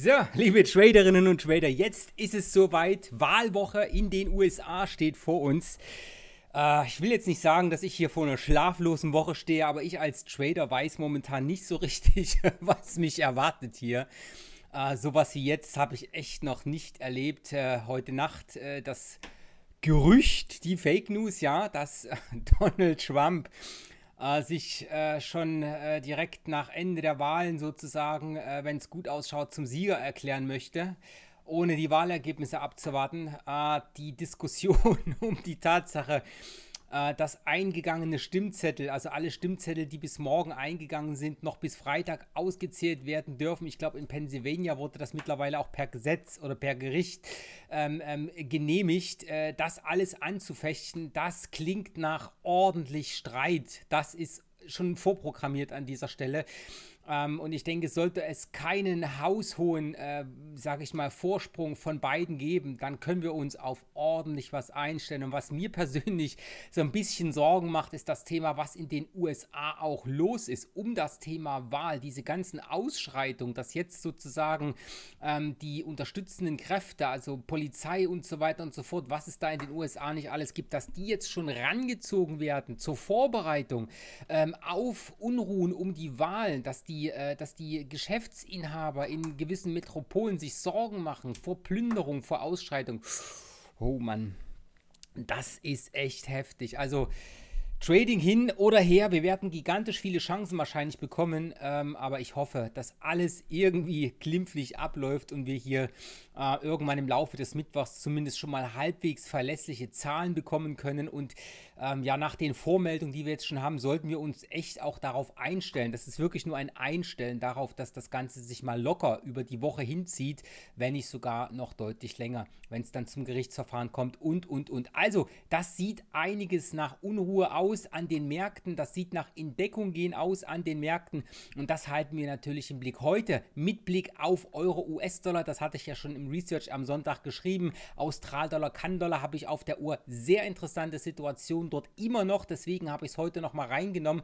So, liebe Traderinnen und Trader, jetzt ist es soweit. Wahlwoche in den USA steht vor uns. Äh, ich will jetzt nicht sagen, dass ich hier vor einer schlaflosen Woche stehe, aber ich als Trader weiß momentan nicht so richtig, was mich erwartet hier. Äh, sowas wie jetzt habe ich echt noch nicht erlebt. Äh, heute Nacht äh, das Gerücht, die Fake News, ja, dass Donald Trump äh, sich äh, schon äh, direkt nach Ende der Wahlen sozusagen, wenn es gut ausschaut, zum Sieger erklären möchte, ohne die Wahlergebnisse abzuwarten. Ah, die Diskussion um die Tatsache, äh, dass eingegangene Stimmzettel, also alle Stimmzettel, die bis morgen eingegangen sind, noch bis Freitag ausgezählt werden dürfen. Ich glaube, in Pennsylvania wurde das mittlerweile auch per Gesetz oder per Gericht ähm, ähm, genehmigt. Äh, das alles anzufechten, das klingt nach ordentlich Streit. Das ist schon vorprogrammiert an dieser Stelle. Ähm, und ich denke, sollte es keinen haushohen, äh, sage ich mal, Vorsprung von beiden geben, dann können wir uns auf ordentlich was einstellen. Und was mir persönlich so ein bisschen Sorgen macht, ist das Thema, was in den USA auch los ist um das Thema Wahl. Diese ganzen Ausschreitungen, dass jetzt sozusagen ähm, die unterstützenden Kräfte, also Polizei und so weiter und so fort, was es da in den USA nicht alles gibt, dass die jetzt schon rangezogen werden zur Vorbereitung ähm, auf Unruhen um die Wahlen, dass die die, äh, dass die Geschäftsinhaber in gewissen Metropolen sich Sorgen machen vor Plünderung, vor Ausschreitung. Oh Mann, das ist echt heftig. Also Trading hin oder her, wir werden gigantisch viele Chancen wahrscheinlich bekommen, ähm, aber ich hoffe, dass alles irgendwie glimpflich abläuft und wir hier äh, irgendwann im Laufe des Mittwochs zumindest schon mal halbwegs verlässliche Zahlen bekommen können. Und ähm, ja, nach den Vormeldungen, die wir jetzt schon haben, sollten wir uns echt auch darauf einstellen. Das ist wirklich nur ein Einstellen darauf, dass das Ganze sich mal locker über die Woche hinzieht, wenn nicht sogar noch deutlich länger, wenn es dann zum Gerichtsverfahren kommt und, und, und. Also, das sieht einiges nach Unruhe aus an den Märkten. Das sieht nach Entdeckung gehen aus an den Märkten. Und das halten wir natürlich im Blick heute mit Blick auf Euro US-Dollar. Das hatte ich ja schon im Research am Sonntag geschrieben. Australdollar, Kann-Dollar habe ich auf der Uhr. Sehr interessante Situation dort immer noch. Deswegen habe ich es heute nochmal reingenommen.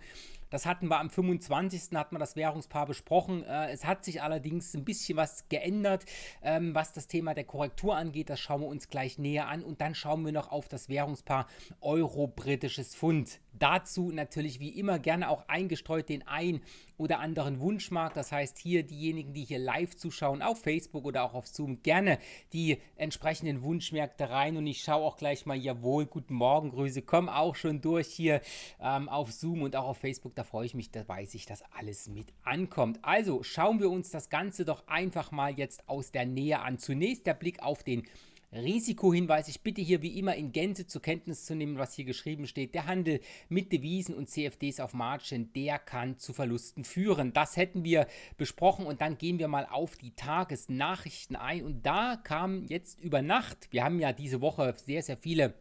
Das hatten wir am 25. hat man das Währungspaar besprochen. Äh, es hat sich allerdings ein bisschen was geändert, ähm, was das Thema der Korrektur angeht. Das schauen wir uns gleich näher an. Und dann schauen wir noch auf das Währungspaar Euro-Britisches Pfund. Dazu natürlich wie immer gerne auch eingestreut den ein oder anderen Wunschmarkt. Das heißt, hier diejenigen, die hier live zuschauen auf Facebook oder auch auf Zoom, gerne die entsprechenden Wunschmärkte rein. Und ich schaue auch gleich mal, jawohl, guten Morgen, Grüße, kommen auch schon durch hier ähm, auf Zoom und auch auf Facebook. Da freue ich mich, da weiß ich, dass alles mit ankommt. Also schauen wir uns das Ganze doch einfach mal jetzt aus der Nähe an. Zunächst der Blick auf den Risikohinweis. Ich bitte hier wie immer in Gänze zur Kenntnis zu nehmen, was hier geschrieben steht. Der Handel mit Devisen und CFDs auf Margin, der kann zu Verlusten führen. Das hätten wir besprochen und dann gehen wir mal auf die Tagesnachrichten ein. Und da kam jetzt über Nacht, wir haben ja diese Woche sehr, sehr viele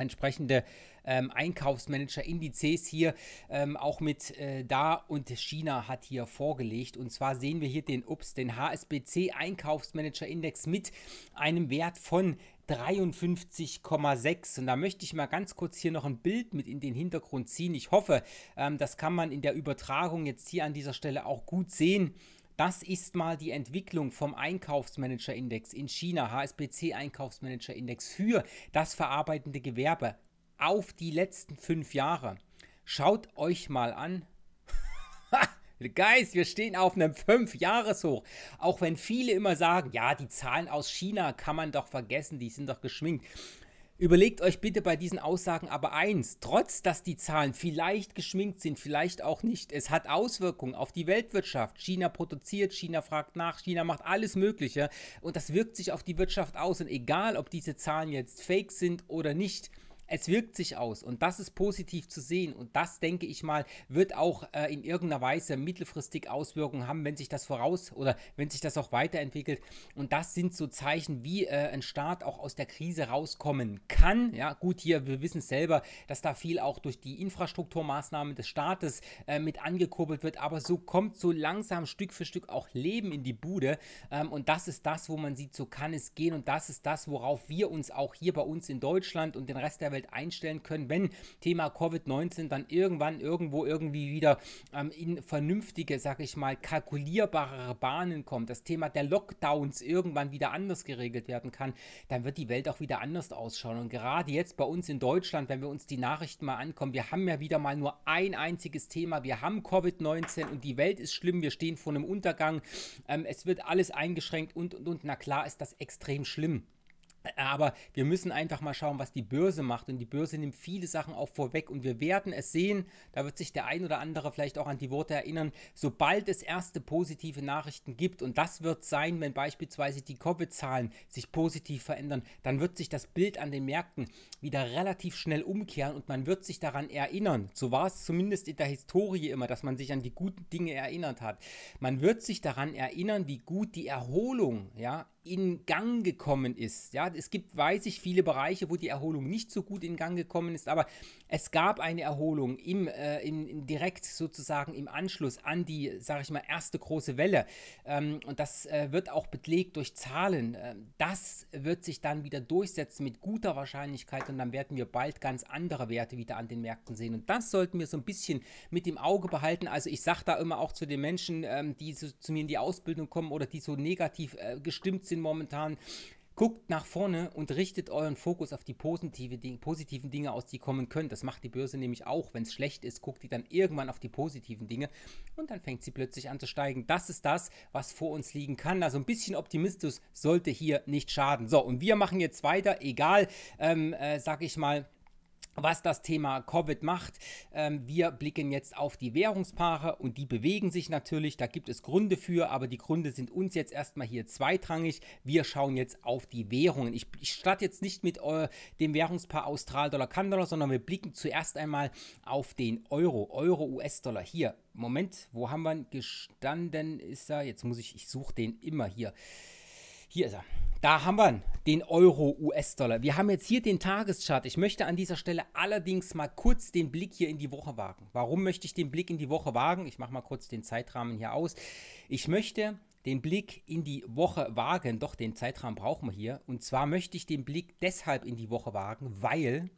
entsprechende ähm, Einkaufsmanager-Indizes hier ähm, auch mit äh, da und China hat hier vorgelegt. Und zwar sehen wir hier den UPS, den HSBC Einkaufsmanager-Index mit einem Wert von 53,6. Und da möchte ich mal ganz kurz hier noch ein Bild mit in den Hintergrund ziehen. Ich hoffe, ähm, das kann man in der Übertragung jetzt hier an dieser Stelle auch gut sehen. Das ist mal die Entwicklung vom Einkaufsmanager-Index in China, HSBC einkaufsmanager index für das verarbeitende Gewerbe auf die letzten fünf Jahre. Schaut euch mal an. Guys, wir stehen auf einem fünf jahres hoch Auch wenn viele immer sagen, ja, die Zahlen aus China kann man doch vergessen, die sind doch geschminkt. Überlegt euch bitte bei diesen Aussagen aber eins, trotz dass die Zahlen vielleicht geschminkt sind, vielleicht auch nicht, es hat Auswirkungen auf die Weltwirtschaft. China produziert, China fragt nach, China macht alles Mögliche und das wirkt sich auf die Wirtschaft aus. Und egal, ob diese Zahlen jetzt fake sind oder nicht, es wirkt sich aus und das ist positiv zu sehen und das, denke ich mal, wird auch äh, in irgendeiner Weise mittelfristig Auswirkungen haben, wenn sich das voraus oder wenn sich das auch weiterentwickelt und das sind so Zeichen, wie äh, ein Staat auch aus der Krise rauskommen kann. Ja, gut, hier, wir wissen selber, dass da viel auch durch die Infrastrukturmaßnahmen des Staates äh, mit angekurbelt wird, aber so kommt so langsam Stück für Stück auch Leben in die Bude ähm, und das ist das, wo man sieht, so kann es gehen und das ist das, worauf wir uns auch hier bei uns in Deutschland und den Rest der Welt Arbeitswelt einstellen können, wenn Thema Covid-19 dann irgendwann irgendwo irgendwie wieder ähm, in vernünftige, sag ich mal, kalkulierbarere Bahnen kommt, das Thema der Lockdowns irgendwann wieder anders geregelt werden kann, dann wird die Welt auch wieder anders ausschauen. Und gerade jetzt bei uns in Deutschland, wenn wir uns die Nachrichten mal ankommen, wir haben ja wieder mal nur ein einziges Thema. Wir haben Covid-19 und die Welt ist schlimm. Wir stehen vor einem Untergang. Ähm, es wird alles eingeschränkt und, und, und. Na klar ist das extrem schlimm. Aber wir müssen einfach mal schauen, was die Börse macht. Und die Börse nimmt viele Sachen auch vorweg. Und wir werden es sehen, da wird sich der ein oder andere vielleicht auch an die Worte erinnern, sobald es erste positive Nachrichten gibt. Und das wird sein, wenn beispielsweise die Covid-Zahlen sich positiv verändern, dann wird sich das Bild an den Märkten wieder relativ schnell umkehren und man wird sich daran erinnern. So war es zumindest in der Historie immer, dass man sich an die guten Dinge erinnert hat. Man wird sich daran erinnern, wie gut die Erholung ja, in Gang gekommen ist. Ja, es gibt, weiß ich, viele Bereiche, wo die Erholung nicht so gut in Gang gekommen ist, aber es gab eine Erholung im, äh, im, im direkt sozusagen im Anschluss an die, sage ich mal, erste große Welle. Ähm, und das äh, wird auch belegt durch Zahlen. Ähm, das wird sich dann wieder durchsetzen mit guter Wahrscheinlichkeit und dann werden wir bald ganz andere Werte wieder an den Märkten sehen. Und das sollten wir so ein bisschen mit dem Auge behalten. Also ich sage da immer auch zu den Menschen, ähm, die so, zu mir in die Ausbildung kommen oder die so negativ äh, gestimmt sind, bisschen momentan. Guckt nach vorne und richtet euren Fokus auf die positive, die positiven Dinge aus, die kommen können. Das macht die Börse nämlich auch. Wenn es schlecht ist, guckt die dann irgendwann auf die positiven Dinge und dann fängt sie plötzlich an zu steigen. Das ist das, was vor uns liegen kann. Also ein bisschen Optimismus sollte hier nicht schaden. So, und wir machen jetzt weiter, egal, ähm, äh, sag ich mal was das Thema Covid macht. Ähm, wir blicken jetzt auf die Währungspaare und die bewegen sich natürlich. Da gibt es Gründe für, aber die Gründe sind uns jetzt erstmal hier zweitrangig. Wir schauen jetzt auf die Währungen. Ich, ich starte jetzt nicht mit äh, dem Währungspaar Austral-Dollar, Kanadollar, sondern wir blicken zuerst einmal auf den Euro, Euro, US-Dollar. Hier, Moment, wo haben wir gestanden? Ist er? Jetzt muss ich, ich suche den immer hier. Hier ist er. Da haben wir ihn, den Euro, US-Dollar. Wir haben jetzt hier den Tageschart. Ich möchte an dieser Stelle allerdings mal kurz den Blick hier in die Woche wagen. Warum möchte ich den Blick in die Woche wagen? Ich mache mal kurz den Zeitrahmen hier aus. Ich möchte den Blick in die Woche wagen. Doch, den Zeitrahmen brauchen wir hier. Und zwar möchte ich den Blick deshalb in die Woche wagen, weil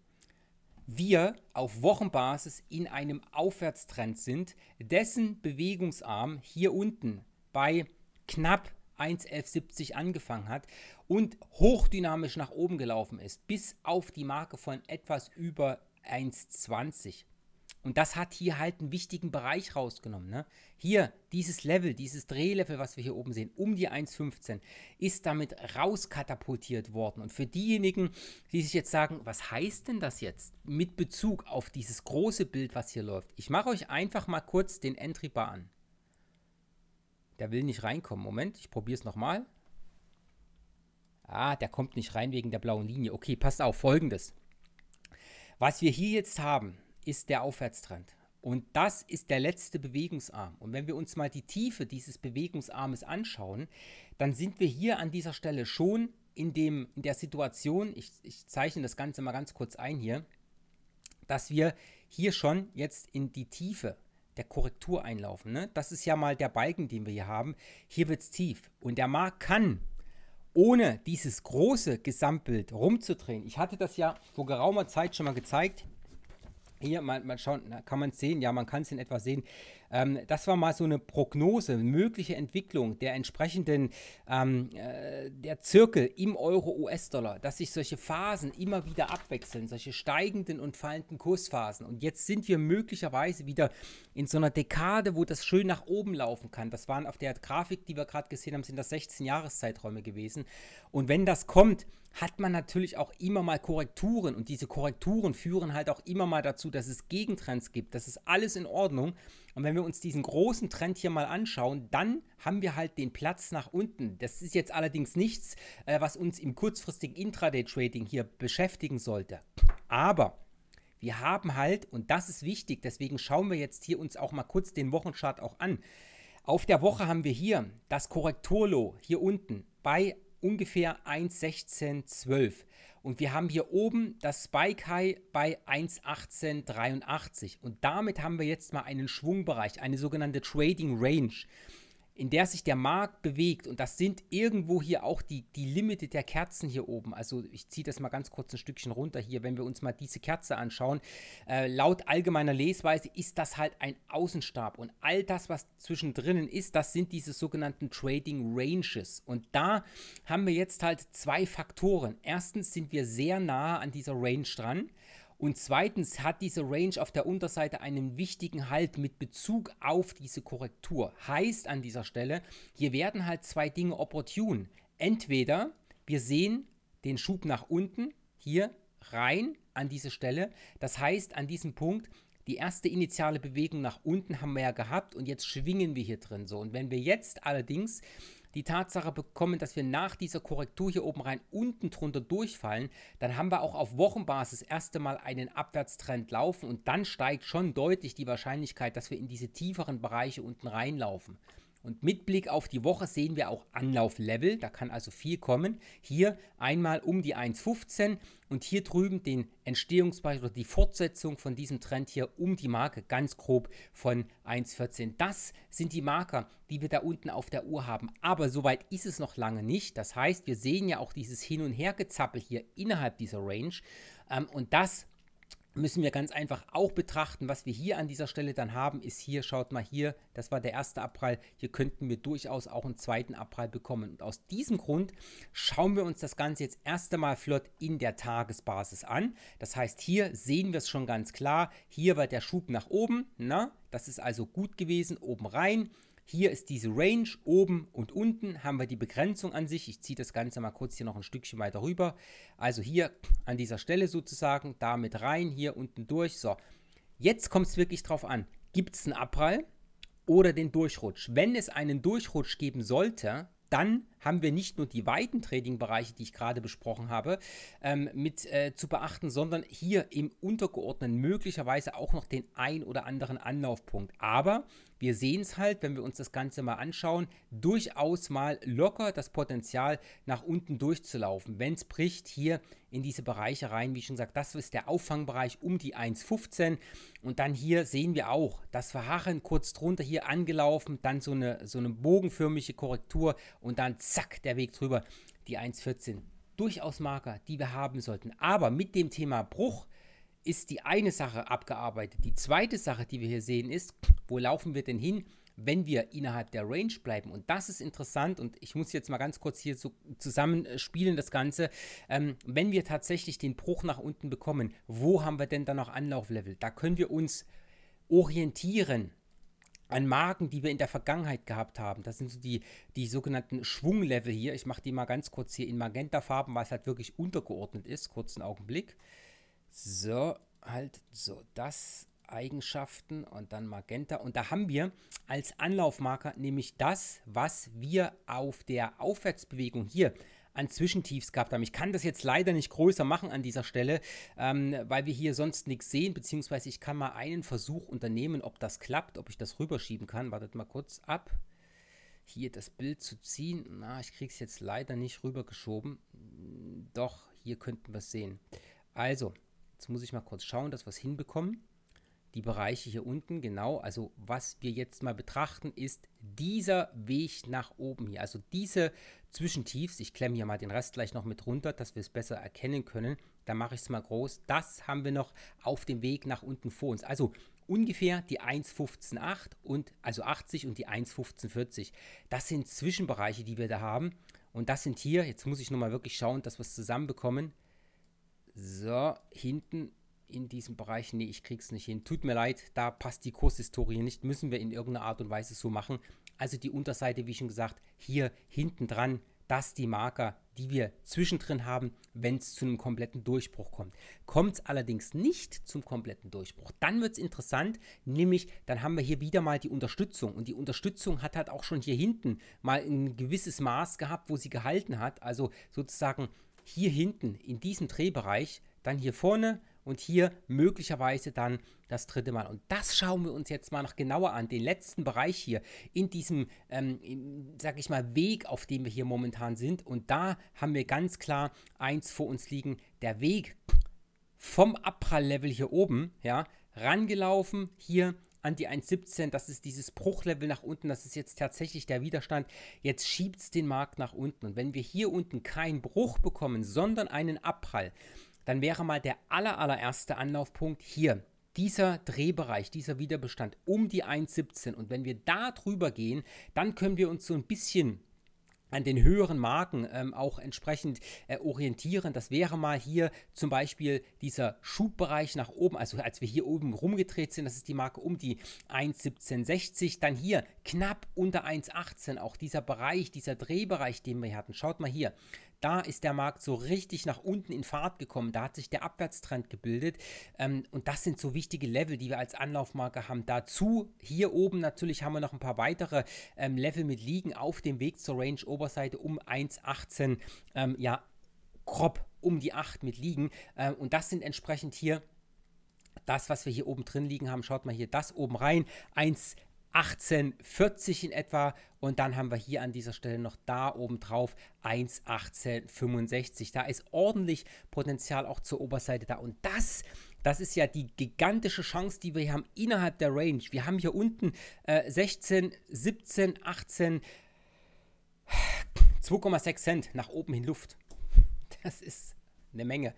wir auf Wochenbasis in einem Aufwärtstrend sind, dessen Bewegungsarm hier unten bei knapp 1,1170 angefangen hat und hochdynamisch nach oben gelaufen ist, bis auf die Marke von etwas über 1,20. Und das hat hier halt einen wichtigen Bereich rausgenommen. Ne? Hier, dieses Level, dieses Drehlevel, was wir hier oben sehen, um die 1,15, ist damit rauskatapultiert worden. Und für diejenigen, die sich jetzt sagen, was heißt denn das jetzt mit Bezug auf dieses große Bild, was hier läuft? Ich mache euch einfach mal kurz den Entry Bar an. Der will nicht reinkommen. Moment, ich probiere es nochmal. Ah, der kommt nicht rein wegen der blauen Linie. Okay, passt auf, folgendes. Was wir hier jetzt haben, ist der Aufwärtstrend. Und das ist der letzte Bewegungsarm. Und wenn wir uns mal die Tiefe dieses Bewegungsarmes anschauen, dann sind wir hier an dieser Stelle schon in, dem, in der Situation, ich, ich zeichne das Ganze mal ganz kurz ein hier, dass wir hier schon jetzt in die Tiefe der Korrektur einlaufen. Ne? Das ist ja mal der Balken, den wir hier haben. Hier wird es tief. Und der Markt kann, ohne dieses große Gesamtbild rumzudrehen, ich hatte das ja vor geraumer Zeit schon mal gezeigt, hier, man, man schaut, kann man es sehen? Ja, man kann es in etwa sehen. Ähm, das war mal so eine Prognose, mögliche Entwicklung der entsprechenden, ähm, äh, der Zirkel im Euro-US-Dollar, dass sich solche Phasen immer wieder abwechseln, solche steigenden und fallenden Kursphasen. Und jetzt sind wir möglicherweise wieder in so einer Dekade, wo das schön nach oben laufen kann. Das waren auf der Grafik, die wir gerade gesehen haben, sind das 16 Jahreszeiträume gewesen. Und wenn das kommt, hat man natürlich auch immer mal Korrekturen und diese Korrekturen führen halt auch immer mal dazu, dass es Gegentrends gibt. Das ist alles in Ordnung. Und wenn wir uns diesen großen Trend hier mal anschauen, dann haben wir halt den Platz nach unten. Das ist jetzt allerdings nichts, äh, was uns im kurzfristigen Intraday-Trading hier beschäftigen sollte. Aber wir haben halt, und das ist wichtig, deswegen schauen wir jetzt hier uns auch mal kurz den Wochenchart auch an. Auf der Woche haben wir hier das Korrekturlo hier unten bei ungefähr 1,1612. Und wir haben hier oben das Spike High bei 1,1883. Und damit haben wir jetzt mal einen Schwungbereich, eine sogenannte Trading Range in der sich der Markt bewegt, und das sind irgendwo hier auch die, die Limite der Kerzen hier oben. Also ich ziehe das mal ganz kurz ein Stückchen runter hier, wenn wir uns mal diese Kerze anschauen. Äh, laut allgemeiner Lesweise ist das halt ein Außenstab und all das, was zwischendrin ist, das sind diese sogenannten Trading Ranges. Und da haben wir jetzt halt zwei Faktoren. Erstens sind wir sehr nah an dieser Range dran. Und zweitens hat diese Range auf der Unterseite einen wichtigen Halt mit Bezug auf diese Korrektur. Heißt an dieser Stelle, hier werden halt zwei Dinge opportun. Entweder wir sehen den Schub nach unten, hier rein an diese Stelle. Das heißt, an diesem Punkt die erste initiale Bewegung nach unten haben wir ja gehabt und jetzt schwingen wir hier drin so. Und wenn wir jetzt allerdings die Tatsache bekommen, dass wir nach dieser Korrektur hier oben rein unten drunter durchfallen, dann haben wir auch auf Wochenbasis erst einmal einen Abwärtstrend laufen und dann steigt schon deutlich die Wahrscheinlichkeit, dass wir in diese tieferen Bereiche unten reinlaufen. Und mit Blick auf die Woche sehen wir auch Anlauflevel, da kann also viel kommen. Hier einmal um die 1,15 und hier drüben den Entstehungsbereich oder die Fortsetzung von diesem Trend hier um die Marke ganz grob von 1,14. Das sind die Marker, die wir da unten auf der Uhr haben. Aber soweit ist es noch lange nicht. Das heißt, wir sehen ja auch dieses Hin- und Hergezappel hier innerhalb dieser Range. Ähm, und das müssen wir ganz einfach auch betrachten, was wir hier an dieser Stelle dann haben, ist hier, schaut mal hier, das war der erste Abprall, hier könnten wir durchaus auch einen zweiten Abprall bekommen. Und aus diesem Grund schauen wir uns das Ganze jetzt erst einmal flott in der Tagesbasis an. Das heißt, hier sehen wir es schon ganz klar, hier war der Schub nach oben, na, das ist also gut gewesen, oben rein, hier ist diese Range, oben und unten haben wir die Begrenzung an sich. Ich ziehe das Ganze mal kurz hier noch ein Stückchen weiter rüber. Also hier an dieser Stelle sozusagen, da mit rein, hier unten durch. So, jetzt kommt es wirklich drauf an. Gibt es einen Abprall oder den Durchrutsch? Wenn es einen Durchrutsch geben sollte, dann haben wir nicht nur die weiten Trading-Bereiche, die ich gerade besprochen habe, ähm, mit äh, zu beachten, sondern hier im Untergeordneten möglicherweise auch noch den ein oder anderen Anlaufpunkt. Aber wir sehen es halt, wenn wir uns das Ganze mal anschauen, durchaus mal locker das Potenzial nach unten durchzulaufen. Wenn es bricht, hier in diese Bereiche rein, wie schon gesagt, das ist der Auffangbereich um die 1,15 und dann hier sehen wir auch das Verharren kurz drunter hier angelaufen, dann so eine, so eine bogenförmige Korrektur und dann zack, der Weg drüber, die 1,14. Durchaus Marker, die wir haben sollten. Aber mit dem Thema Bruch, ist die eine Sache abgearbeitet. Die zweite Sache, die wir hier sehen, ist, wo laufen wir denn hin, wenn wir innerhalb der Range bleiben? Und das ist interessant und ich muss jetzt mal ganz kurz hier so zusammenspielen, das Ganze. Ähm, wenn wir tatsächlich den Bruch nach unten bekommen, wo haben wir denn dann noch Anlauflevel? Da können wir uns orientieren an Marken, die wir in der Vergangenheit gehabt haben. Das sind so die, die sogenannten Schwunglevel hier. Ich mache die mal ganz kurz hier in Magentafarben, weil es halt wirklich untergeordnet ist. Kurzen Augenblick. So, halt, so, das Eigenschaften und dann Magenta. Und da haben wir als Anlaufmarker nämlich das, was wir auf der Aufwärtsbewegung hier an Zwischentiefs gehabt haben. Ich kann das jetzt leider nicht größer machen an dieser Stelle, ähm, weil wir hier sonst nichts sehen, beziehungsweise ich kann mal einen Versuch unternehmen, ob das klappt, ob ich das rüberschieben kann. Wartet mal kurz ab, hier das Bild zu ziehen. Na, ich kriege es jetzt leider nicht rübergeschoben. Doch, hier könnten wir es sehen. Also, Jetzt muss ich mal kurz schauen, dass wir es hinbekommen. Die Bereiche hier unten, genau. Also was wir jetzt mal betrachten, ist dieser Weg nach oben hier. Also diese Zwischentiefs, ich klemme hier mal den Rest gleich noch mit runter, dass wir es besser erkennen können. Da mache ich es mal groß. Das haben wir noch auf dem Weg nach unten vor uns. Also ungefähr die 1,158 und also 80 und die 1,1540. Das sind Zwischenbereiche, die wir da haben. Und das sind hier, jetzt muss ich nochmal wirklich schauen, dass wir es zusammenbekommen. So, hinten in diesem Bereich, nee, ich krieg's nicht hin. Tut mir leid, da passt die Kurshistorie nicht, müssen wir in irgendeiner Art und Weise so machen. Also die Unterseite, wie schon gesagt, hier hinten dran, das die Marker, die wir zwischendrin haben, wenn es zu einem kompletten Durchbruch kommt. Kommt es allerdings nicht zum kompletten Durchbruch, dann wird es interessant, nämlich dann haben wir hier wieder mal die Unterstützung und die Unterstützung hat halt auch schon hier hinten mal ein gewisses Maß gehabt, wo sie gehalten hat, also sozusagen hier hinten in diesem Drehbereich, dann hier vorne und hier möglicherweise dann das dritte Mal. Und das schauen wir uns jetzt mal noch genauer an, den letzten Bereich hier in diesem, ähm, in, sag ich mal, Weg, auf dem wir hier momentan sind. Und da haben wir ganz klar eins vor uns liegen, der Weg vom Abpralllevel hier oben, ja, rangelaufen, hier an die 1,17. Das ist dieses Bruchlevel nach unten. Das ist jetzt tatsächlich der Widerstand. Jetzt schiebt es den Markt nach unten. Und wenn wir hier unten keinen Bruch bekommen, sondern einen Abprall, dann wäre mal der aller, allererste Anlaufpunkt hier. Dieser Drehbereich, dieser Widerbestand um die 1,17. Und wenn wir da drüber gehen, dann können wir uns so ein bisschen an den höheren Marken ähm, auch entsprechend äh, orientieren. Das wäre mal hier zum Beispiel dieser Schubbereich nach oben, also als wir hier oben rumgedreht sind, das ist die Marke um die 1,1760, dann hier knapp unter 1,18, auch dieser Bereich, dieser Drehbereich, den wir hatten. Schaut mal hier, da ist der Markt so richtig nach unten in Fahrt gekommen. Da hat sich der Abwärtstrend gebildet. Ähm, und das sind so wichtige Level, die wir als Anlaufmarke haben. Dazu hier oben natürlich haben wir noch ein paar weitere ähm, Level mit liegen auf dem Weg zur Range Oberseite um 1,18. Ähm, ja, grob um die 8 mit liegen. Ähm, und das sind entsprechend hier das, was wir hier oben drin liegen haben, schaut mal hier das oben rein, 1, 1840 in etwa und dann haben wir hier an dieser Stelle noch da oben drauf 1,1865. Da ist ordentlich Potenzial auch zur Oberseite da und das das ist ja die gigantische Chance, die wir hier haben innerhalb der Range. Wir haben hier unten äh, 16, 17, 18, 2,6 Cent nach oben hin Luft. Das ist eine Menge.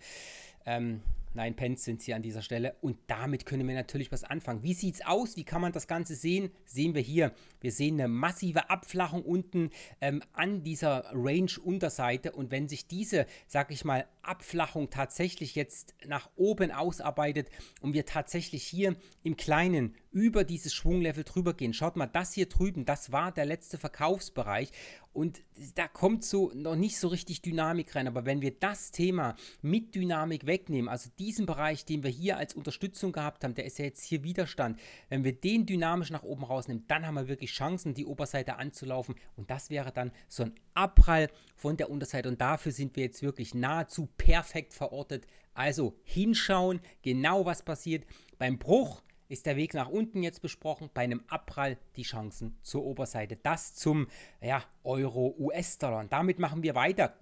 Ähm, Nein, Pens sind sie an dieser Stelle. Und damit können wir natürlich was anfangen. Wie sieht es aus? Wie kann man das Ganze sehen? Sehen wir hier. Wir sehen eine massive Abflachung unten ähm, an dieser Range-Unterseite. Und wenn sich diese, sag ich mal, Abflachung tatsächlich jetzt nach oben ausarbeitet und wir tatsächlich hier im Kleinen über dieses Schwunglevel drüber gehen. Schaut mal, das hier drüben, das war der letzte Verkaufsbereich und da kommt so noch nicht so richtig Dynamik rein. Aber wenn wir das Thema mit Dynamik wegnehmen, also diesen Bereich, den wir hier als Unterstützung gehabt haben, der ist ja jetzt hier Widerstand, wenn wir den dynamisch nach oben rausnehmen, dann haben wir wirklich Chancen, die Oberseite anzulaufen und das wäre dann so ein Abprall von der Unterseite und dafür sind wir jetzt wirklich nahezu perfekt verortet. Also hinschauen, genau was passiert. Beim Bruch ist der Weg nach unten jetzt besprochen. Bei einem Abprall die Chancen zur Oberseite. Das zum ja, Euro-US-Dollar. Und damit machen wir weiter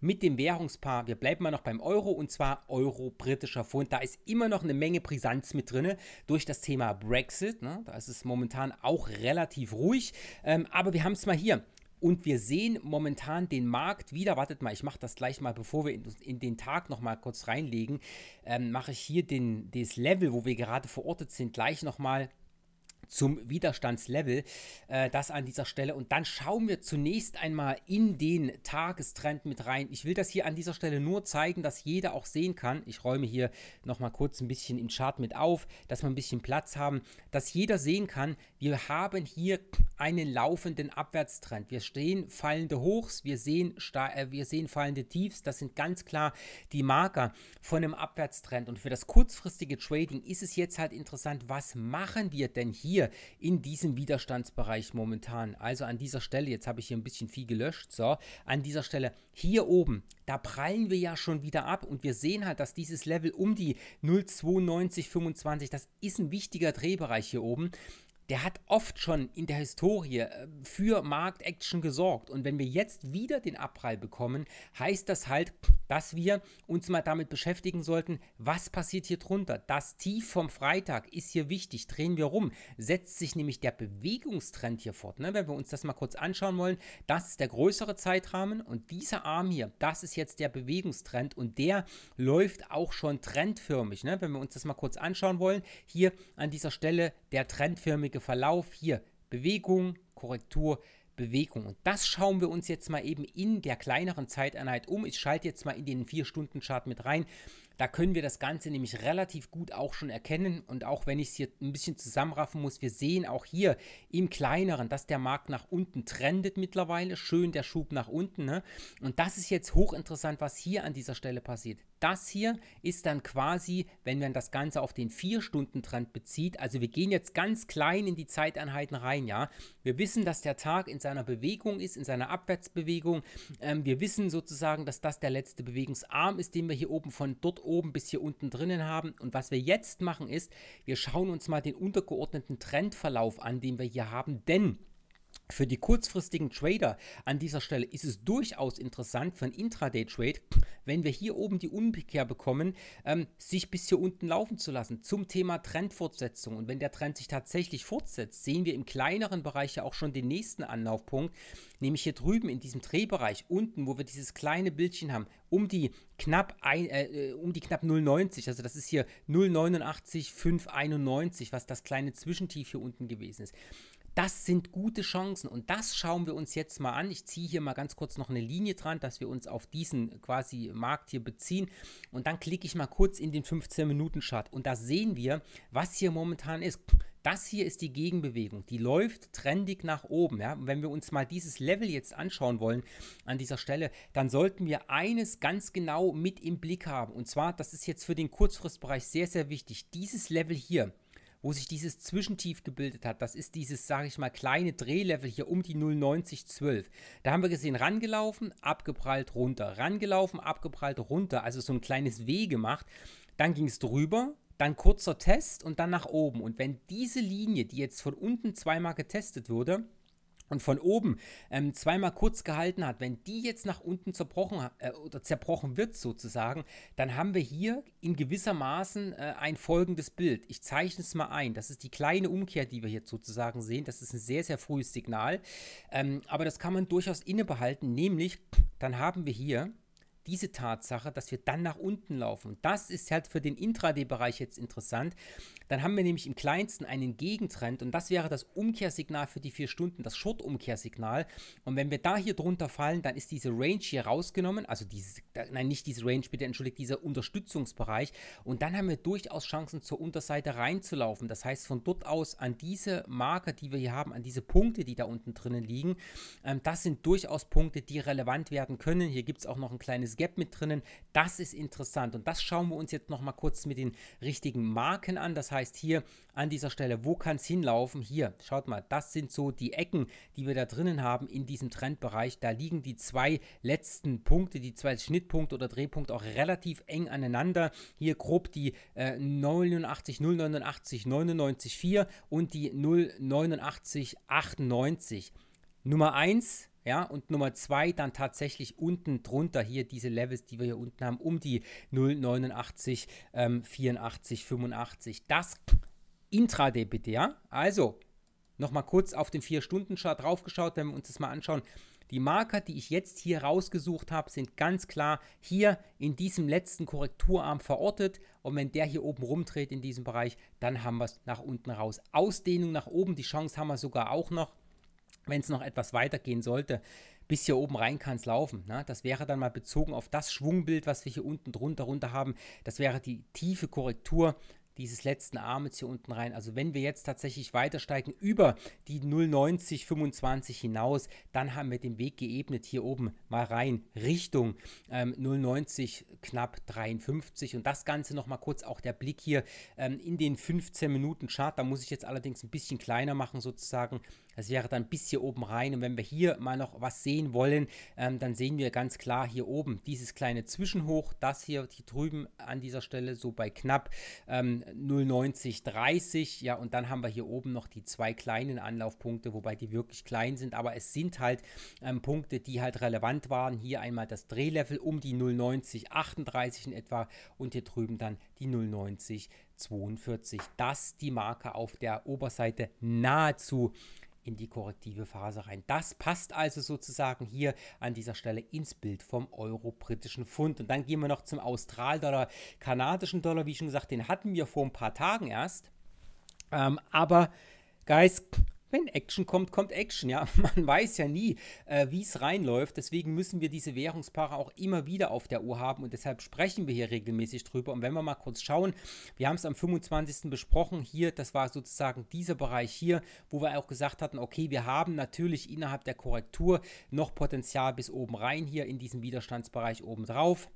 mit dem Währungspaar. Wir bleiben mal noch beim Euro und zwar Euro-Britischer Pfund. Da ist immer noch eine Menge Brisanz mit drin durch das Thema Brexit. Ne? Da ist es momentan auch relativ ruhig. Ähm, aber wir haben es mal hier. Und wir sehen momentan den Markt wieder. Wartet mal, ich mache das gleich mal, bevor wir in, in den Tag nochmal kurz reinlegen, ähm, mache ich hier den, das Level, wo wir gerade verortet sind, gleich nochmal mal zum Widerstandslevel. Äh, das an dieser Stelle. Und dann schauen wir zunächst einmal in den Tagestrend mit rein. Ich will das hier an dieser Stelle nur zeigen, dass jeder auch sehen kann. Ich räume hier nochmal kurz ein bisschen im Chart mit auf, dass wir ein bisschen Platz haben, dass jeder sehen kann, wir haben hier einen laufenden Abwärtstrend. Wir stehen fallende Hochs, wir sehen, äh, wir sehen fallende Tiefs. Das sind ganz klar die Marker von einem Abwärtstrend. Und für das kurzfristige Trading ist es jetzt halt interessant, was machen wir denn hier? hier in diesem Widerstandsbereich momentan. Also an dieser Stelle, jetzt habe ich hier ein bisschen viel gelöscht, so, an dieser Stelle hier oben, da prallen wir ja schon wieder ab und wir sehen halt, dass dieses Level um die 0,9225, das ist ein wichtiger Drehbereich hier oben der hat oft schon in der Historie äh, für Marktaction gesorgt. Und wenn wir jetzt wieder den Abprall bekommen, heißt das halt, dass wir uns mal damit beschäftigen sollten, was passiert hier drunter. Das Tief vom Freitag ist hier wichtig. Drehen wir rum. Setzt sich nämlich der Bewegungstrend hier fort. Ne? Wenn wir uns das mal kurz anschauen wollen, das ist der größere Zeitrahmen und dieser Arm hier, das ist jetzt der Bewegungstrend und der läuft auch schon trendförmig. Ne? Wenn wir uns das mal kurz anschauen wollen, hier an dieser Stelle der trendförmige heutige Verlauf hier Bewegung, Korrektur, Bewegung. Und das schauen wir uns jetzt mal eben in der kleineren Zeiteinheit um. Ich schalte jetzt mal in den 4-Stunden-Chart mit rein. Da können wir das Ganze nämlich relativ gut auch schon erkennen. Und auch wenn ich es hier ein bisschen zusammenraffen muss, wir sehen auch hier im kleineren, dass der Markt nach unten trendet mittlerweile. Schön der Schub nach unten. Ne? Und das ist jetzt hochinteressant, was hier an dieser Stelle passiert. Das hier ist dann quasi, wenn man das Ganze auf den 4-Stunden-Trend bezieht, also wir gehen jetzt ganz klein in die Zeiteinheiten rein, ja. Wir wissen, dass der Tag in seiner Bewegung ist, in seiner Abwärtsbewegung. Ähm, wir wissen sozusagen, dass das der letzte Bewegungsarm ist, den wir hier oben von dort oben bis hier unten drinnen haben. Und was wir jetzt machen ist, wir schauen uns mal den untergeordneten Trendverlauf an, den wir hier haben, denn für die kurzfristigen Trader an dieser Stelle ist es durchaus interessant für einen Intraday-Trade, wenn wir hier oben die Umkehr bekommen, ähm, sich bis hier unten laufen zu lassen. Zum Thema Trendfortsetzung. Und wenn der Trend sich tatsächlich fortsetzt, sehen wir im kleineren Bereich ja auch schon den nächsten Anlaufpunkt, nämlich hier drüben in diesem Drehbereich unten, wo wir dieses kleine Bildchen haben, um die knapp, äh, äh, um die knapp 0,90. Also das ist hier 0,89, 5,91, was das kleine Zwischentief hier unten gewesen ist. Das sind gute Chancen und das schauen wir uns jetzt mal an. Ich ziehe hier mal ganz kurz noch eine Linie dran, dass wir uns auf diesen quasi Markt hier beziehen und dann klicke ich mal kurz in den 15-Minuten-Chart und da sehen wir, was hier momentan ist. Das hier ist die Gegenbewegung, die läuft trendig nach oben. Ja? wenn wir uns mal dieses Level jetzt anschauen wollen an dieser Stelle, dann sollten wir eines ganz genau mit im Blick haben. Und zwar, das ist jetzt für den Kurzfristbereich sehr, sehr wichtig, dieses Level hier, wo sich dieses Zwischentief gebildet hat. Das ist dieses, sage ich mal, kleine Drehlevel hier um die 09012. Da haben wir gesehen, rangelaufen, abgeprallt, runter, rangelaufen, abgeprallt, runter. Also so ein kleines W gemacht. Dann ging es drüber, dann kurzer Test und dann nach oben. Und wenn diese Linie, die jetzt von unten zweimal getestet wurde, und von oben ähm, zweimal kurz gehalten hat, wenn die jetzt nach unten zerbrochen äh, oder zerbrochen wird sozusagen, dann haben wir hier in gewissermaßen äh, ein folgendes Bild. Ich zeichne es mal ein. Das ist die kleine Umkehr, die wir hier sozusagen sehen. Das ist ein sehr, sehr frühes Signal. Ähm, aber das kann man durchaus innebehalten, nämlich dann haben wir hier diese Tatsache, dass wir dann nach unten laufen. Und das ist halt für den Intraday-Bereich jetzt interessant, dann haben wir nämlich im kleinsten einen Gegentrend und das wäre das Umkehrsignal für die vier Stunden, das Short-Umkehrsignal. Und wenn wir da hier drunter fallen, dann ist diese Range hier rausgenommen, also dieses, nein, nicht diese Range, bitte entschuldigt, dieser Unterstützungsbereich. Und dann haben wir durchaus Chancen zur Unterseite reinzulaufen. Das heißt, von dort aus an diese Marker, die wir hier haben, an diese Punkte, die da unten drinnen liegen, ähm, das sind durchaus Punkte, die relevant werden können. Hier gibt es auch noch ein kleines Gap mit drinnen. Das ist interessant und das schauen wir uns jetzt nochmal kurz mit den richtigen Marken an. Das heißt, heißt hier an dieser Stelle, wo kann es hinlaufen? Hier, schaut mal, das sind so die Ecken, die wir da drinnen haben in diesem Trendbereich. Da liegen die zwei letzten Punkte, die zwei Schnittpunkte oder Drehpunkte auch relativ eng aneinander. Hier grob die äh, 89, 089, 99, und die 089, 98. Nummer 1 ja, und Nummer zwei dann tatsächlich unten drunter hier diese Levels, die wir hier unten haben, um die 0,89, ähm, 84, 85. Das Intraday bitte, ja? Also, nochmal kurz auf den 4-Stunden-Chart draufgeschaut, wenn wir uns das mal anschauen. Die Marker, die ich jetzt hier rausgesucht habe, sind ganz klar hier in diesem letzten Korrekturarm verortet. Und wenn der hier oben rumdreht in diesem Bereich, dann haben wir es nach unten raus. Ausdehnung nach oben, die Chance haben wir sogar auch noch wenn es noch etwas weitergehen sollte, bis hier oben rein kann es laufen. Ne? Das wäre dann mal bezogen auf das Schwungbild, was wir hier unten drunter runter haben. Das wäre die tiefe Korrektur dieses letzten Armes hier unten rein. Also wenn wir jetzt tatsächlich weiter steigen über die 0,9025 hinaus, dann haben wir den Weg geebnet hier oben mal rein Richtung ähm, 0,90 knapp 53 und das Ganze nochmal kurz auch der Blick hier ähm, in den 15 Minuten Chart. Da muss ich jetzt allerdings ein bisschen kleiner machen sozusagen das wäre dann bis hier oben rein. Und wenn wir hier mal noch was sehen wollen, ähm, dann sehen wir ganz klar hier oben dieses kleine Zwischenhoch, das hier, hier drüben an dieser Stelle so bei knapp ähm, 0,9030. Ja, und dann haben wir hier oben noch die zwei kleinen Anlaufpunkte, wobei die wirklich klein sind, aber es sind halt ähm, Punkte, die halt relevant waren. Hier einmal das Drehlevel um die 0,9038 in etwa und hier drüben dann die 0,9042. dass die Marke auf der Oberseite nahezu in die korrektive Phase rein. Das passt also sozusagen hier an dieser Stelle ins Bild vom euro-britischen Pfund. Und dann gehen wir noch zum Austral-Dollar, kanadischen Dollar. Wie schon gesagt, den hatten wir vor ein paar Tagen erst. Ähm, aber, Guys, wenn Action kommt, kommt Action. Ja, man weiß ja nie, äh, wie es reinläuft. Deswegen müssen wir diese Währungspaare auch immer wieder auf der Uhr haben und deshalb sprechen wir hier regelmäßig drüber. Und wenn wir mal kurz schauen, wir haben es am 25. besprochen hier, das war sozusagen dieser Bereich hier, wo wir auch gesagt hatten, okay, wir haben natürlich innerhalb der Korrektur noch Potenzial bis oben rein hier in diesem Widerstandsbereich oben drauf.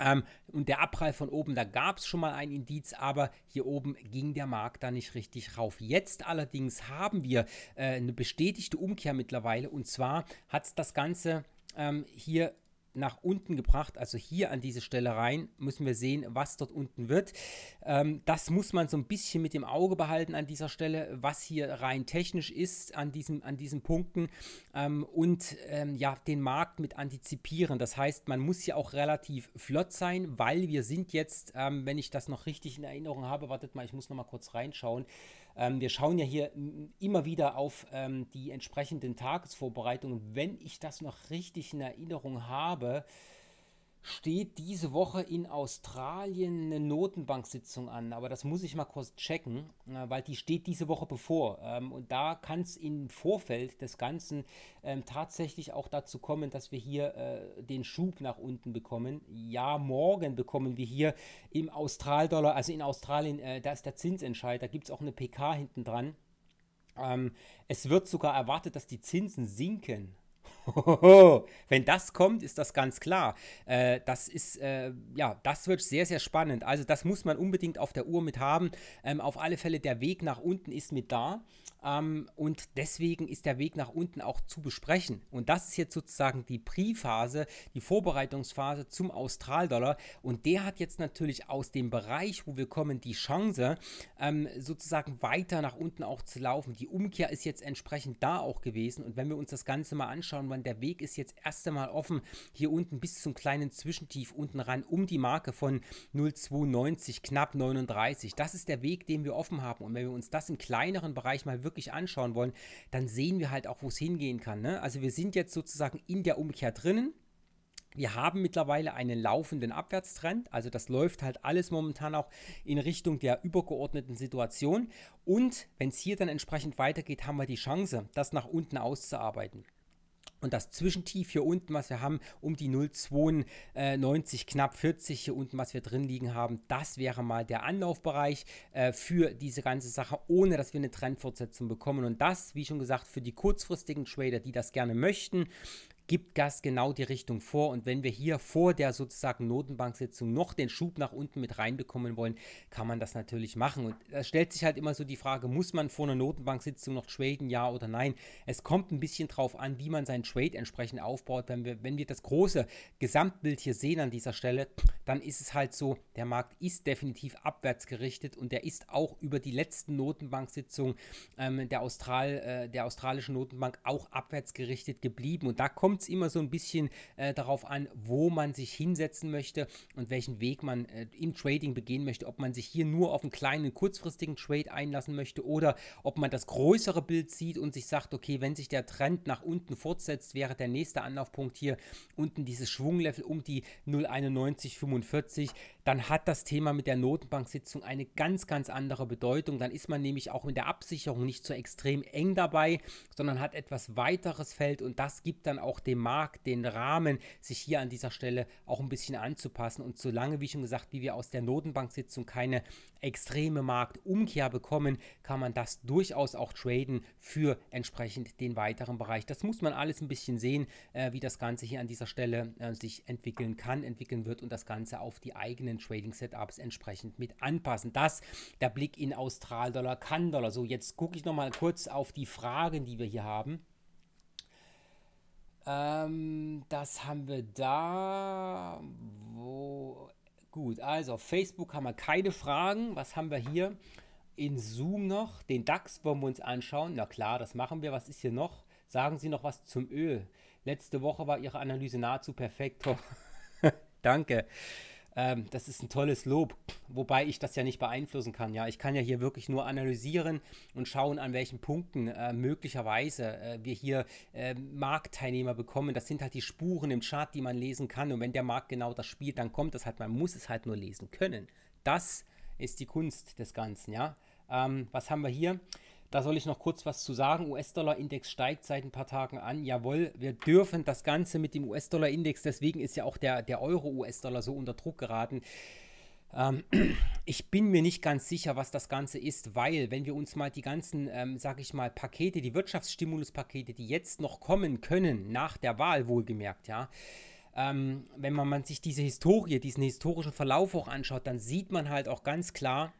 Ähm, und der Abprall von oben, da gab es schon mal ein Indiz, aber hier oben ging der Markt da nicht richtig rauf. Jetzt allerdings haben wir äh, eine bestätigte Umkehr mittlerweile und zwar hat das Ganze ähm, hier nach unten gebracht, also hier an diese Stelle rein, müssen wir sehen, was dort unten wird. Ähm, das muss man so ein bisschen mit dem Auge behalten an dieser Stelle, was hier rein technisch ist an, diesem, an diesen Punkten ähm, und ähm, ja, den Markt mit antizipieren. Das heißt, man muss hier auch relativ flott sein, weil wir sind jetzt, ähm, wenn ich das noch richtig in Erinnerung habe, wartet mal, ich muss noch mal kurz reinschauen, ähm, wir schauen ja hier immer wieder auf ähm, die entsprechenden Tagesvorbereitungen. Wenn ich das noch richtig in Erinnerung habe, steht diese Woche in Australien eine Notenbank-Sitzung an, aber das muss ich mal kurz checken, äh, weil die steht diese Woche bevor. Ähm, und da kann es im Vorfeld des Ganzen ähm, tatsächlich auch dazu kommen, dass wir hier äh, den Schub nach unten bekommen. Ja, morgen bekommen wir hier im Australdollar, also in Australien, äh, da ist der Zinsentscheid, da gibt es auch eine PK hinten dran. Ähm, es wird sogar erwartet, dass die Zinsen sinken. Wenn das kommt, ist das ganz klar. Äh, das ist, äh, ja, das wird sehr, sehr spannend. Also das muss man unbedingt auf der Uhr mit haben. Ähm, auf alle Fälle, der Weg nach unten ist mit da. Ähm, und deswegen ist der Weg nach unten auch zu besprechen. Und das ist jetzt sozusagen die Pre-Phase, die Vorbereitungsphase zum Austral-Dollar. Und der hat jetzt natürlich aus dem Bereich, wo wir kommen, die Chance, ähm, sozusagen weiter nach unten auch zu laufen. Die Umkehr ist jetzt entsprechend da auch gewesen. Und wenn wir uns das Ganze mal anschauen, man, der Weg ist jetzt erst einmal offen, hier unten bis zum kleinen Zwischentief unten ran um die Marke von 0,92, knapp 39. Das ist der Weg, den wir offen haben. Und wenn wir uns das im kleineren Bereich mal wirklich anschauen wollen, dann sehen wir halt auch, wo es hingehen kann. Ne? Also wir sind jetzt sozusagen in der Umkehr drinnen. Wir haben mittlerweile einen laufenden Abwärtstrend, also das läuft halt alles momentan auch in Richtung der übergeordneten Situation. Und wenn es hier dann entsprechend weitergeht, haben wir die Chance, das nach unten auszuarbeiten. Und das Zwischentief hier unten, was wir haben, um die 0,92, knapp 40 hier unten, was wir drin liegen haben, das wäre mal der Anlaufbereich äh, für diese ganze Sache, ohne dass wir eine Trendfortsetzung bekommen. Und das, wie schon gesagt, für die kurzfristigen Trader, die das gerne möchten, gibt Gas genau die Richtung vor. Und wenn wir hier vor der sozusagen Notenbanksitzung noch den Schub nach unten mit reinbekommen wollen, kann man das natürlich machen. Und da stellt sich halt immer so die Frage, muss man vor einer Notenbanksitzung noch traden, ja oder nein? Es kommt ein bisschen drauf an, wie man seinen Trade entsprechend aufbaut. Wenn wir, wenn wir das große Gesamtbild hier sehen an dieser Stelle, dann ist es halt so, der Markt ist definitiv abwärts gerichtet und der ist auch über die letzten Notenbanksitzungen ähm, der, Austral, äh, der australischen Notenbank auch abwärts gerichtet geblieben. Und da kommt kommt es immer so ein bisschen äh, darauf an, wo man sich hinsetzen möchte und welchen Weg man äh, im Trading begehen möchte. Ob man sich hier nur auf einen kleinen, kurzfristigen Trade einlassen möchte oder ob man das größere Bild sieht und sich sagt, okay, wenn sich der Trend nach unten fortsetzt, wäre der nächste Anlaufpunkt hier unten dieses Schwunglevel um die 09145. Dann hat das Thema mit der Notenbank-Sitzung eine ganz, ganz andere Bedeutung. Dann ist man nämlich auch mit der Absicherung nicht so extrem eng dabei, sondern hat etwas weiteres Feld und das gibt dann auch den dem Markt, den Rahmen, sich hier an dieser Stelle auch ein bisschen anzupassen. Und solange, wie schon gesagt, wie wir aus der Notenbank-Sitzung keine extreme Marktumkehr bekommen, kann man das durchaus auch traden für entsprechend den weiteren Bereich. Das muss man alles ein bisschen sehen, äh, wie das Ganze hier an dieser Stelle äh, sich entwickeln kann, entwickeln wird und das Ganze auf die eigenen Trading-Setups entsprechend mit anpassen. Das der Blick in Australdollar, Kann-Dollar. So, jetzt gucke ich nochmal kurz auf die Fragen, die wir hier haben. Ähm, das haben wir da. Wo? Gut, also auf Facebook haben wir keine Fragen. Was haben wir hier? In Zoom noch. Den DAX wollen wir uns anschauen. Na klar, das machen wir. Was ist hier noch? Sagen Sie noch was zum Öl. Letzte Woche war Ihre Analyse nahezu perfekt. Danke. Ähm, das ist ein tolles Lob, wobei ich das ja nicht beeinflussen kann. Ja, ich kann ja hier wirklich nur analysieren und schauen, an welchen Punkten äh, möglicherweise äh, wir hier äh, Marktteilnehmer bekommen. Das sind halt die Spuren im Chart, die man lesen kann. Und wenn der Markt genau das spielt, dann kommt das halt. Man muss es halt nur lesen können. Das ist die Kunst des Ganzen. Ja, ähm, was haben wir hier? Da soll ich noch kurz was zu sagen. US-Dollar-Index steigt seit ein paar Tagen an. Jawohl, wir dürfen das Ganze mit dem US-Dollar-Index. Deswegen ist ja auch der, der Euro-US-Dollar so unter Druck geraten. Ähm, ich bin mir nicht ganz sicher, was das Ganze ist, weil wenn wir uns mal die ganzen, ähm, sag ich mal, Pakete, die Wirtschaftsstimuluspakete, die jetzt noch kommen können, nach der Wahl wohlgemerkt, ja, ähm, wenn man, man sich diese Historie, diesen historischen Verlauf auch anschaut, dann sieht man halt auch ganz klar,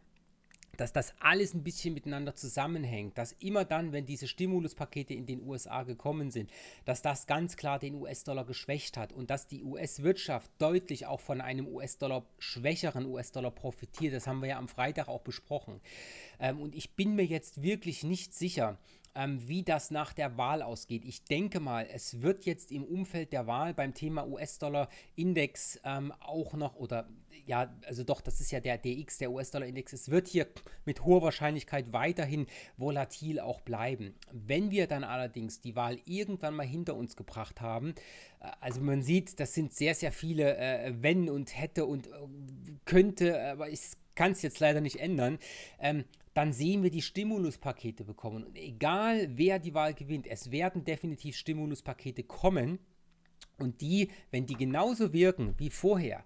dass das alles ein bisschen miteinander zusammenhängt, dass immer dann, wenn diese Stimuluspakete in den USA gekommen sind, dass das ganz klar den US-Dollar geschwächt hat und dass die US-Wirtschaft deutlich auch von einem US-Dollar schwächeren US-Dollar profitiert. Das haben wir ja am Freitag auch besprochen. Ähm, und ich bin mir jetzt wirklich nicht sicher, ähm, wie das nach der Wahl ausgeht. Ich denke mal, es wird jetzt im Umfeld der Wahl beim Thema US-Dollar-Index ähm, auch noch, oder ja, also doch, das ist ja der DX, der US-Dollar-Index. Es wird hier mit hoher Wahrscheinlichkeit weiterhin volatil auch bleiben. Wenn wir dann allerdings die Wahl irgendwann mal hinter uns gebracht haben, äh, also man sieht, das sind sehr, sehr viele äh, Wenn und Hätte und äh, könnte, aber es kann es jetzt leider nicht ändern, ähm, dann sehen wir die Stimuluspakete bekommen. Und egal wer die Wahl gewinnt, es werden definitiv Stimuluspakete kommen. Und die, wenn die genauso wirken wie vorher,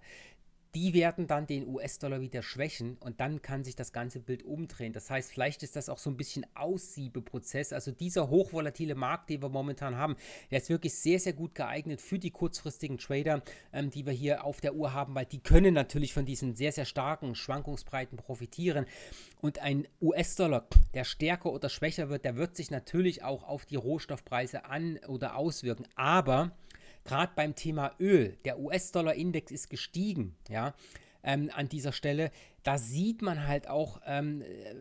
die werden dann den US-Dollar wieder schwächen und dann kann sich das ganze Bild umdrehen. Das heißt, vielleicht ist das auch so ein bisschen Aussiebeprozess. Also dieser hochvolatile Markt, den wir momentan haben, der ist wirklich sehr, sehr gut geeignet für die kurzfristigen Trader, ähm, die wir hier auf der Uhr haben, weil die können natürlich von diesen sehr, sehr starken Schwankungsbreiten profitieren. Und ein US-Dollar, der stärker oder schwächer wird, der wird sich natürlich auch auf die Rohstoffpreise an oder auswirken. Aber Gerade beim Thema Öl, der US-Dollar-Index ist gestiegen, ja, ähm, an dieser Stelle. Da sieht man halt auch, ähm, äh,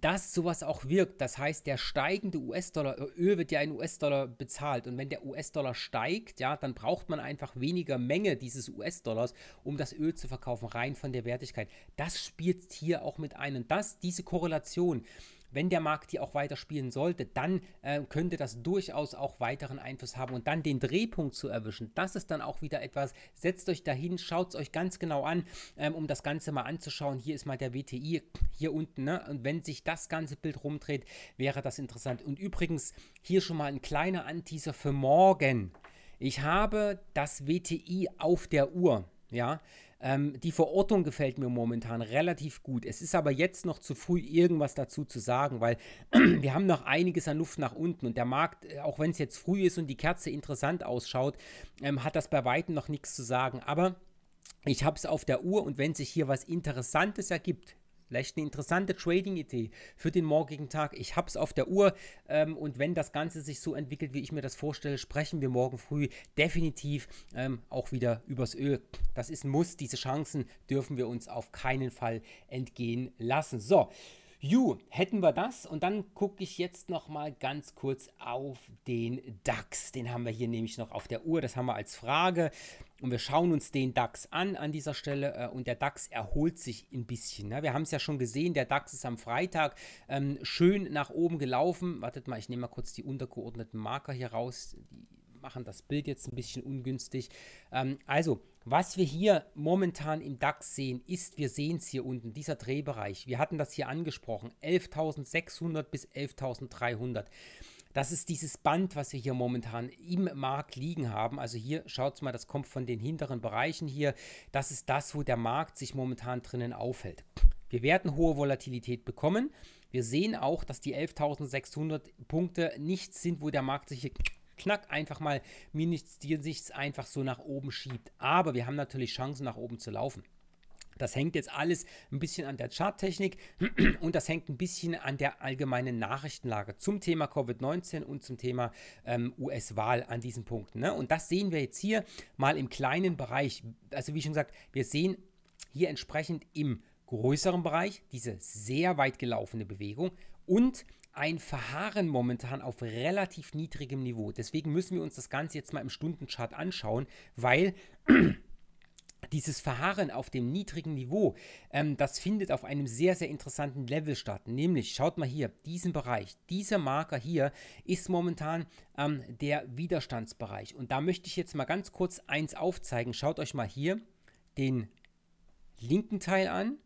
dass sowas auch wirkt. Das heißt, der steigende US-Dollar, äh, Öl wird ja in US-Dollar bezahlt. Und wenn der US-Dollar steigt, ja, dann braucht man einfach weniger Menge dieses US-Dollars, um das Öl zu verkaufen, rein von der Wertigkeit. Das spielt hier auch mit ein. Und das, diese Korrelation, wenn der Markt die auch weiter spielen sollte, dann äh, könnte das durchaus auch weiteren Einfluss haben und dann den Drehpunkt zu erwischen. Das ist dann auch wieder etwas, setzt euch dahin, schaut es euch ganz genau an, ähm, um das Ganze mal anzuschauen. Hier ist mal der WTI hier unten ne? und wenn sich das ganze Bild rumdreht, wäre das interessant. Und übrigens hier schon mal ein kleiner Anteaser für morgen. Ich habe das WTI auf der Uhr. Ja, ähm, die Verortung gefällt mir momentan relativ gut. Es ist aber jetzt noch zu früh, irgendwas dazu zu sagen, weil wir haben noch einiges an Luft nach unten und der Markt, äh, auch wenn es jetzt früh ist und die Kerze interessant ausschaut, ähm, hat das bei weitem noch nichts zu sagen. Aber ich habe es auf der Uhr und wenn sich hier was Interessantes ergibt, Vielleicht eine interessante Trading-Idee für den morgigen Tag. Ich habe es auf der Uhr ähm, und wenn das Ganze sich so entwickelt, wie ich mir das vorstelle, sprechen wir morgen früh definitiv ähm, auch wieder übers Öl. Das ist ein Muss. Diese Chancen dürfen wir uns auf keinen Fall entgehen lassen. So. Ju, hätten wir das und dann gucke ich jetzt noch mal ganz kurz auf den DAX. Den haben wir hier nämlich noch auf der Uhr, das haben wir als Frage und wir schauen uns den DAX an an dieser Stelle äh, und der DAX erholt sich ein bisschen. Ne? Wir haben es ja schon gesehen, der DAX ist am Freitag ähm, schön nach oben gelaufen. Wartet mal, ich nehme mal kurz die untergeordneten Marker hier raus. Die machen das Bild jetzt ein bisschen ungünstig. Ähm, also, was wir hier momentan im DAX sehen, ist, wir sehen es hier unten, dieser Drehbereich. Wir hatten das hier angesprochen, 11.600 bis 11.300. Das ist dieses Band, was wir hier momentan im Markt liegen haben. Also hier schaut mal, das kommt von den hinteren Bereichen hier. Das ist das, wo der Markt sich momentan drinnen aufhält. Wir werden hohe Volatilität bekommen. Wir sehen auch, dass die 11.600 Punkte nichts sind, wo der Markt sich hier knack einfach mal Minus, die sich einfach so nach oben schiebt. Aber wir haben natürlich Chancen, nach oben zu laufen. Das hängt jetzt alles ein bisschen an der Charttechnik und das hängt ein bisschen an der allgemeinen Nachrichtenlage zum Thema Covid-19 und zum Thema ähm, US-Wahl an diesen Punkten. Ne? Und das sehen wir jetzt hier mal im kleinen Bereich. Also wie schon gesagt, wir sehen hier entsprechend im größeren Bereich diese sehr weit gelaufene Bewegung und ein Verharren momentan auf relativ niedrigem Niveau. Deswegen müssen wir uns das Ganze jetzt mal im Stundenchart anschauen, weil dieses Verharren auf dem niedrigen Niveau, ähm, das findet auf einem sehr, sehr interessanten Level statt. Nämlich, schaut mal hier, diesen Bereich, dieser Marker hier ist momentan ähm, der Widerstandsbereich. Und da möchte ich jetzt mal ganz kurz eins aufzeigen. Schaut euch mal hier den linken Teil an,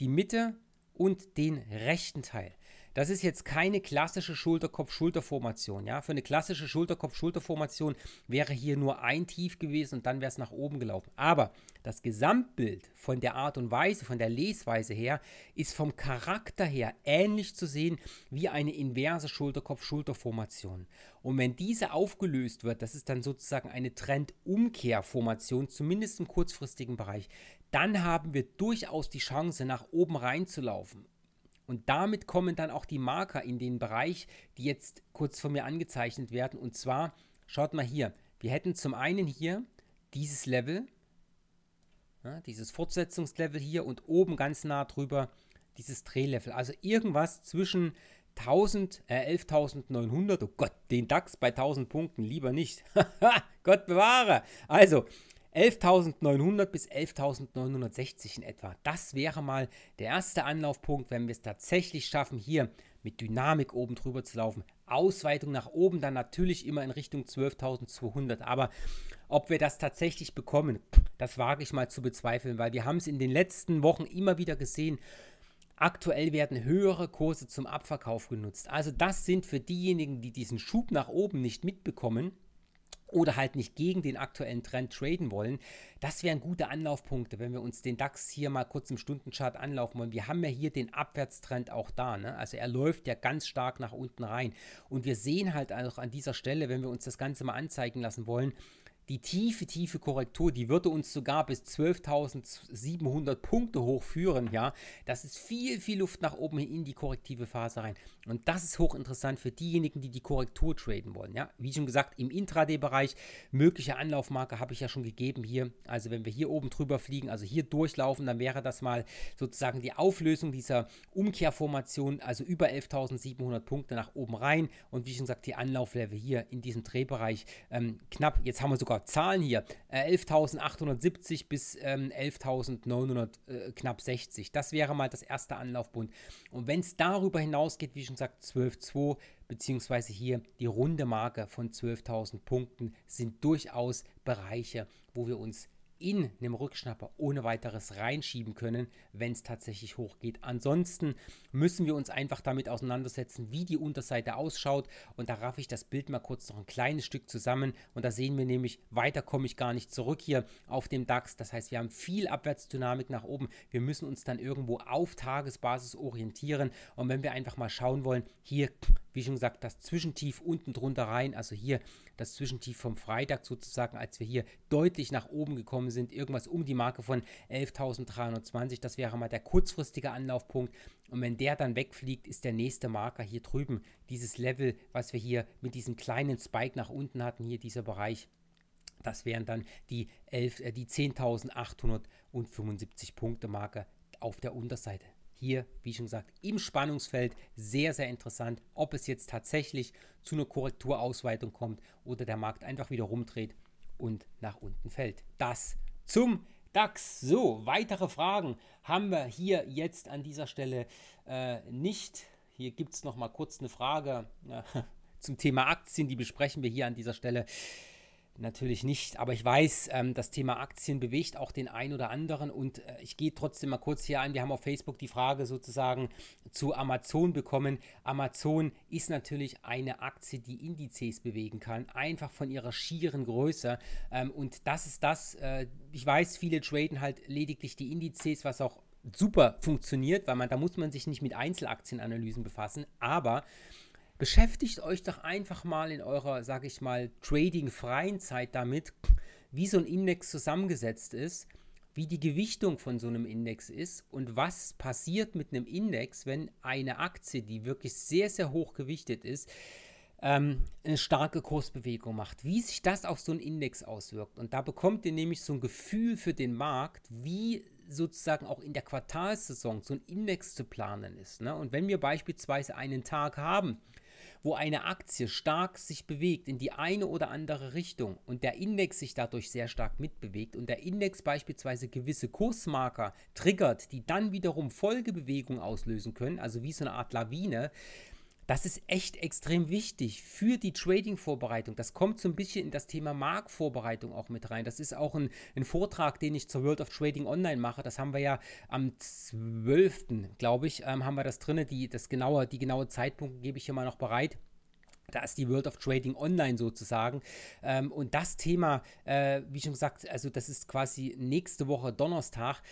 die Mitte und den rechten Teil. Das ist jetzt keine klassische Schulterkopf-Schulterformation. Ja? Für eine klassische Schulterkopf-Schulterformation wäre hier nur ein Tief gewesen und dann wäre es nach oben gelaufen. Aber das Gesamtbild von der Art und Weise, von der Lesweise her, ist vom Charakter her ähnlich zu sehen wie eine inverse Schulterkopf-Schulterformation. Und wenn diese aufgelöst wird, das ist dann sozusagen eine Trendumkehrformation, zumindest im kurzfristigen Bereich, dann haben wir durchaus die Chance, nach oben reinzulaufen. Und damit kommen dann auch die Marker in den Bereich, die jetzt kurz vor mir angezeichnet werden. Und zwar, schaut mal hier, wir hätten zum einen hier dieses Level, ja, dieses Fortsetzungslevel hier und oben ganz nah drüber dieses Drehlevel. Also irgendwas zwischen äh, 11.900, oh Gott, den DAX bei 1000 Punkten lieber nicht. Gott bewahre. Also 11.900 bis 11.960 in etwa. Das wäre mal der erste Anlaufpunkt, wenn wir es tatsächlich schaffen, hier mit Dynamik oben drüber zu laufen. Ausweitung nach oben dann natürlich immer in Richtung 12.200. Aber ob wir das tatsächlich bekommen, das wage ich mal zu bezweifeln, weil wir haben es in den letzten Wochen immer wieder gesehen. Aktuell werden höhere Kurse zum Abverkauf genutzt. Also das sind für diejenigen, die diesen Schub nach oben nicht mitbekommen, oder halt nicht gegen den aktuellen Trend traden wollen, das wären gute Anlaufpunkte, wenn wir uns den DAX hier mal kurz im Stundenchart anlaufen wollen. Wir haben ja hier den Abwärtstrend auch da, ne? also er läuft ja ganz stark nach unten rein und wir sehen halt auch an dieser Stelle, wenn wir uns das Ganze mal anzeigen lassen wollen, die tiefe, tiefe Korrektur, die würde uns sogar bis 12.700 Punkte hochführen, ja. Das ist viel, viel Luft nach oben in die korrektive Phase rein. Und das ist hochinteressant für diejenigen, die die Korrektur traden wollen, ja. Wie schon gesagt, im Intraday-Bereich, mögliche Anlaufmarke habe ich ja schon gegeben hier. Also wenn wir hier oben drüber fliegen, also hier durchlaufen, dann wäre das mal sozusagen die Auflösung dieser Umkehrformation, also über 11.700 Punkte nach oben rein. Und wie schon gesagt, die Anlauflevel hier in diesem Drehbereich ähm, knapp, jetzt haben wir sogar Super, Zahlen hier. 11.870 äh, bis ähm, 11.900, äh, knapp 60. Das wäre mal das erste Anlaufbund. Und wenn es darüber hinausgeht, wie schon gesagt, 12.2, beziehungsweise hier die runde Marke von 12.000 Punkten, sind durchaus Bereiche, wo wir uns in einem Rückschnapper ohne weiteres reinschieben können, wenn es tatsächlich hochgeht. Ansonsten müssen wir uns einfach damit auseinandersetzen, wie die Unterseite ausschaut und da raff ich das Bild mal kurz noch ein kleines Stück zusammen und da sehen wir nämlich, weiter komme ich gar nicht zurück hier auf dem DAX. Das heißt, wir haben viel Abwärtsdynamik nach oben. Wir müssen uns dann irgendwo auf Tagesbasis orientieren und wenn wir einfach mal schauen wollen, hier wie schon gesagt, das Zwischentief unten drunter rein, also hier das Zwischentief vom Freitag sozusagen, als wir hier deutlich nach oben gekommen sind, irgendwas um die Marke von 11.320, das wäre mal der kurzfristige Anlaufpunkt. Und wenn der dann wegfliegt, ist der nächste Marker hier drüben, dieses Level, was wir hier mit diesem kleinen Spike nach unten hatten, hier dieser Bereich. Das wären dann die, äh, die 10.875 Punkte Marke auf der Unterseite hier, wie schon gesagt, im Spannungsfeld sehr, sehr interessant, ob es jetzt tatsächlich zu einer Korrekturausweitung kommt oder der Markt einfach wieder rumdreht und nach unten fällt. Das zum DAX. So, weitere Fragen haben wir hier jetzt an dieser Stelle äh, nicht. Hier gibt es noch mal kurz eine Frage äh, zum Thema Aktien, die besprechen wir hier an dieser Stelle. Natürlich nicht, aber ich weiß, ähm, das Thema Aktien bewegt auch den einen oder anderen und äh, ich gehe trotzdem mal kurz hier ein. Wir haben auf Facebook die Frage sozusagen zu Amazon bekommen. Amazon ist natürlich eine Aktie, die Indizes bewegen kann, einfach von ihrer schieren Größe. Ähm, und das ist das, äh, ich weiß, viele traden halt lediglich die Indizes, was auch super funktioniert, weil man da muss man sich nicht mit Einzelaktienanalysen befassen, aber Beschäftigt euch doch einfach mal in eurer, sag ich mal, trading-freien Zeit damit, wie so ein Index zusammengesetzt ist, wie die Gewichtung von so einem Index ist und was passiert mit einem Index, wenn eine Aktie, die wirklich sehr, sehr hoch gewichtet ist, ähm, eine starke Kursbewegung macht, wie sich das auf so einen Index auswirkt. Und da bekommt ihr nämlich so ein Gefühl für den Markt, wie sozusagen auch in der Quartalssaison so ein Index zu planen ist. Ne? Und wenn wir beispielsweise einen Tag haben, wo eine Aktie stark sich bewegt in die eine oder andere Richtung und der Index sich dadurch sehr stark mitbewegt und der Index beispielsweise gewisse Kursmarker triggert, die dann wiederum Folgebewegungen auslösen können, also wie so eine Art Lawine, das ist echt extrem wichtig für die Trading-Vorbereitung. Das kommt so ein bisschen in das Thema Marktvorbereitung auch mit rein. Das ist auch ein, ein, Vortrag, den ich zur World of Trading Online mache. Das haben wir ja am 12. glaube ich, ähm, haben wir das drin. Die, das genaue, die genaue Zeitpunkt gebe ich hier mal noch bereit. Da ist die World of Trading online sozusagen. Ähm, und das Thema, äh, wie schon gesagt, also das ist quasi nächste Woche Donnerstag.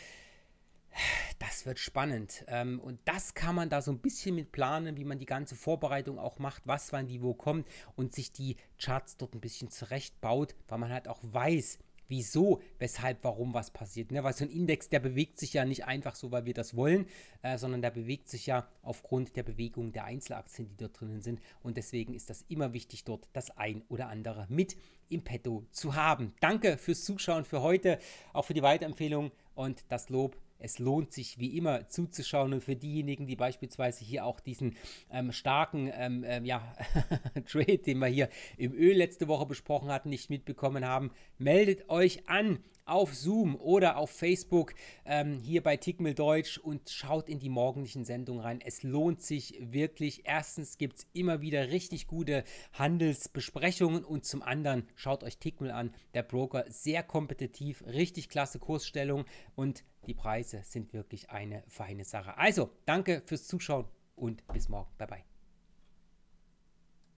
Das wird spannend. Ähm, und das kann man da so ein bisschen mit planen, wie man die ganze Vorbereitung auch macht, was wann die wo kommt und sich die Charts dort ein bisschen zurechtbaut, weil man halt auch weiß, wieso, weshalb, warum was passiert. Ne? Weil so ein Index, der bewegt sich ja nicht einfach so, weil wir das wollen, äh, sondern der bewegt sich ja aufgrund der Bewegung der Einzelaktien, die dort drinnen sind. Und deswegen ist das immer wichtig, dort das ein oder andere mit im Petto zu haben. Danke fürs Zuschauen für heute, auch für die Weiterempfehlung und das Lob es lohnt sich wie immer zuzuschauen und für diejenigen, die beispielsweise hier auch diesen ähm, starken ähm, ähm, ja, Trade, den wir hier im Öl letzte Woche besprochen hatten, nicht mitbekommen haben, meldet euch an auf Zoom oder auf Facebook ähm, hier bei Tickmill Deutsch und schaut in die morgendlichen Sendungen rein. Es lohnt sich wirklich. Erstens gibt es immer wieder richtig gute Handelsbesprechungen und zum anderen schaut euch Tickmill an. Der Broker sehr kompetitiv, richtig klasse Kursstellung und die Preise sind wirklich eine feine Sache. Also, danke fürs Zuschauen und bis morgen. Bye bye.